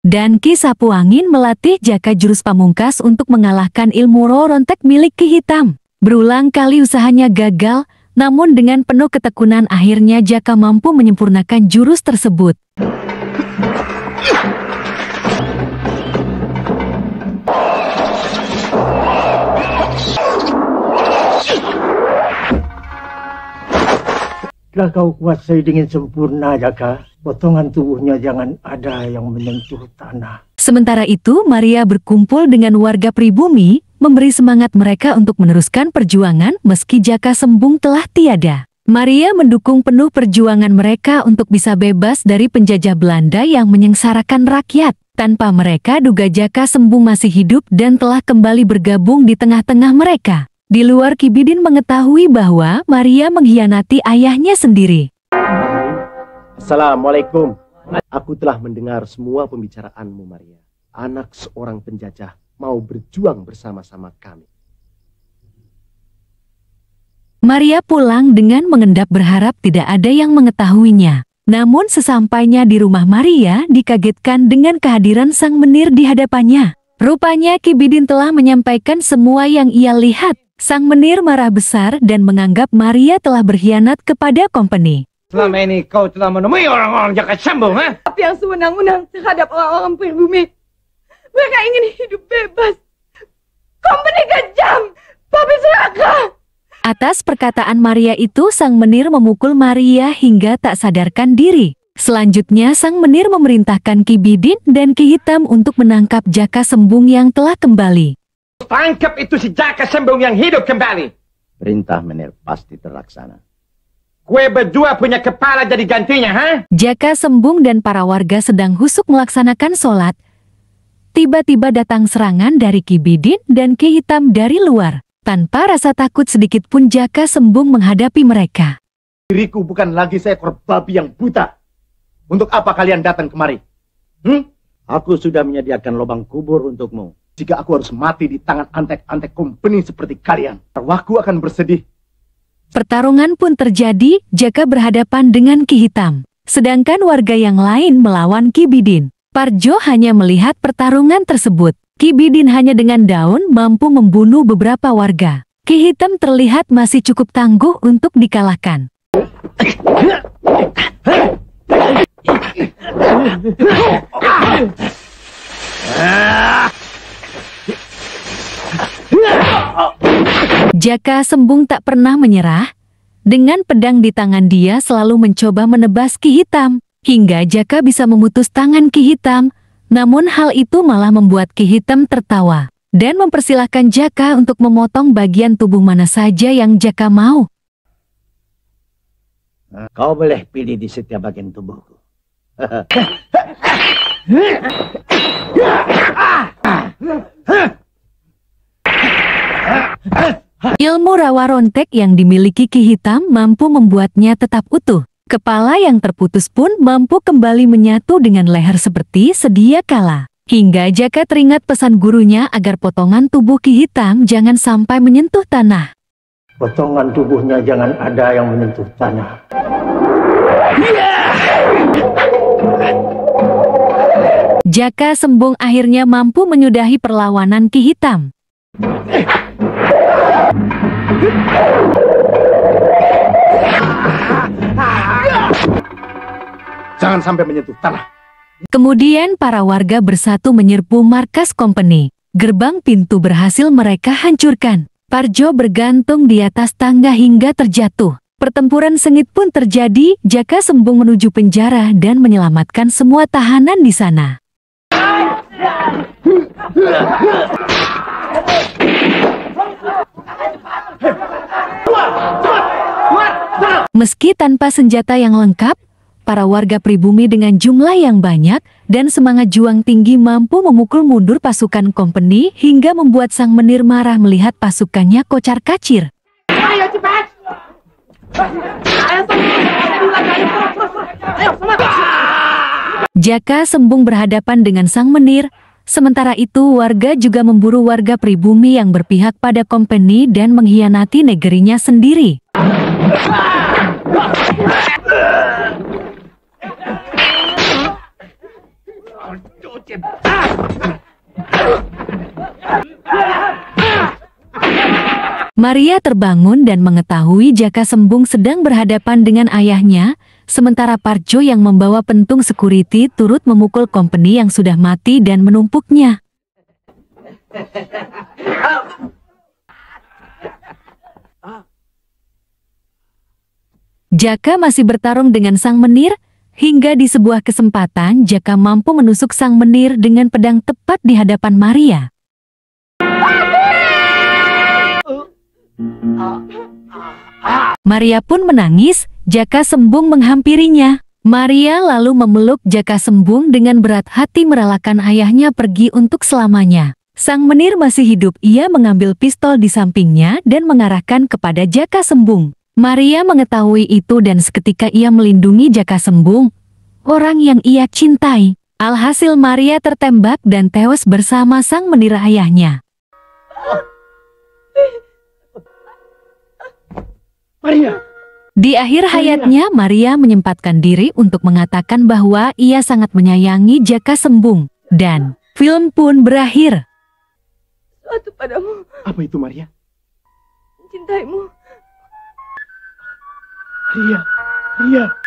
Dan Ki Sapu Angin melatih Jaka jurus pamungkas untuk mengalahkan ilmu rorontek milik Ki Hitam. Berulang kali usahanya gagal, namun dengan penuh ketekunan akhirnya Jaka mampu menyempurnakan jurus tersebut. kau kuasai dengan sempurna, Jaka potongan tubuhnya jangan ada yang menyentuh tanah. Sementara itu, Maria berkumpul dengan warga pribumi, memberi semangat mereka untuk meneruskan perjuangan meski jaka sembung telah tiada. Maria mendukung penuh perjuangan mereka untuk bisa bebas dari penjajah Belanda yang menyengsarakan rakyat. Tanpa mereka duga Jaka Sembung masih hidup dan telah kembali bergabung di tengah-tengah mereka. Di luar Kibidin mengetahui bahwa Maria mengkhianati ayahnya sendiri. Assalamualaikum. Aku telah mendengar semua pembicaraanmu, Maria. Anak seorang penjajah mau berjuang bersama-sama kami. Maria pulang dengan mengendap berharap tidak ada yang mengetahuinya. Namun sesampainya di rumah Maria dikagetkan dengan kehadiran sang menir di hadapannya. Rupanya Kibidin telah menyampaikan semua yang ia lihat. Sang menir marah besar dan menganggap Maria telah berkhianat kepada kompeni. Selama ini kau telah menemui orang-orang jaka Sambung, ha? Eh? Tapi yang sewenang-wenang terhadap orang-orang pribumi. Mereka ingin hidup bebas. Company kejam! Babi seraka! Atas perkataan Maria itu, sang menir memukul Maria hingga tak sadarkan diri. Selanjutnya, sang menir memerintahkan Ki Bidin dan Ki Hitam untuk menangkap Jaka Sembung yang telah kembali. Tangkap itu si Jaka Sembung yang hidup kembali. Perintah menir pasti terlaksana. Gue berdua punya kepala jadi gantinya, ha? Jaka Sembung dan para warga sedang husuk melaksanakan sholat. Tiba-tiba datang serangan dari Kibidin dan Ki Hitam dari luar. Tanpa rasa takut sedikit pun Jaka Sembung menghadapi mereka. Diriku bukan lagi seekor babi yang buta. Untuk apa kalian datang kemari? Hmm? Aku sudah menyediakan lubang kubur untukmu. Jika aku harus mati di tangan antek-antek company seperti kalian, waktu akan bersedih Pertarungan pun terjadi, Jaka berhadapan dengan Ki Hitam. Sedangkan warga yang lain melawan Ki Bidin. Parjo hanya melihat pertarungan tersebut. Ki Bidin hanya dengan daun mampu membunuh beberapa warga. Ki Hitam terlihat masih cukup tangguh untuk dikalahkan. Jaka Sembung tak pernah menyerah. Dengan pedang di tangan dia selalu mencoba menebas Ki Hitam, hingga Jaka bisa memutus tangan Ki Hitam, namun hal itu malah membuat Ki Hitam tertawa, dan mempersilahkan Jaka untuk memotong bagian tubuh mana saja yang Jaka mau. Kau boleh pilih di setiap bagian tubuhku. Ah! Ilmu rawa rontek yang dimiliki Ki Hitam mampu membuatnya tetap utuh. Kepala yang terputus pun mampu kembali menyatu dengan leher seperti sedia kala. Hingga Jaka teringat pesan gurunya agar potongan tubuh Ki Hitam jangan sampai menyentuh tanah. Potongan tubuhnya jangan ada yang menyentuh tanah. Jaka Sembung akhirnya mampu menyudahi perlawanan Ki Hitam. Jangan sampai menyentuh tanah. Kemudian para warga bersatu menyerbu markas company. Gerbang pintu berhasil mereka hancurkan. Parjo bergantung di atas tangga hingga terjatuh. Pertempuran sengit pun terjadi, Jaka sembung menuju penjara dan menyelamatkan semua tahanan di sana. Meski tanpa senjata yang lengkap, para warga pribumi dengan jumlah yang banyak dan semangat juang tinggi mampu memukul mundur pasukan kompeni hingga membuat sang menir marah melihat pasukannya kocar kacir. Ayo cepat! Jaka sembung berhadapan dengan sang menir, sementara itu warga juga memburu warga pribumi yang berpihak pada kompeni dan mengkhianati negerinya sendiri. Maria terbangun dan mengetahui Jaka Sembung sedang berhadapan dengan ayahnya, sementara Parjo yang membawa pentung security turut memukul company yang sudah mati dan menumpuknya. Jaka masih bertarung dengan sang menir, hingga di sebuah kesempatan Jaka mampu menusuk sang menir dengan pedang tepat di hadapan Maria. Maria pun menangis, Jaka Sembung menghampirinya. Maria lalu memeluk Jaka Sembung dengan berat hati merelakan ayahnya pergi untuk selamanya. Sang menir masih hidup, ia mengambil pistol di sampingnya dan mengarahkan kepada Jaka Sembung. Maria mengetahui itu dan seketika ia melindungi Jaka Sembung, orang yang ia cintai. Alhasil Maria tertembak dan tewas bersama sang menira ayahnya. Maria. Di akhir hayatnya, Maria menyempatkan diri untuk mengatakan bahwa ia sangat menyayangi Jaka Sembung. Dan film pun berakhir. Suatu padamu. Apa itu, Maria? Cintaimu. Ria, Ria.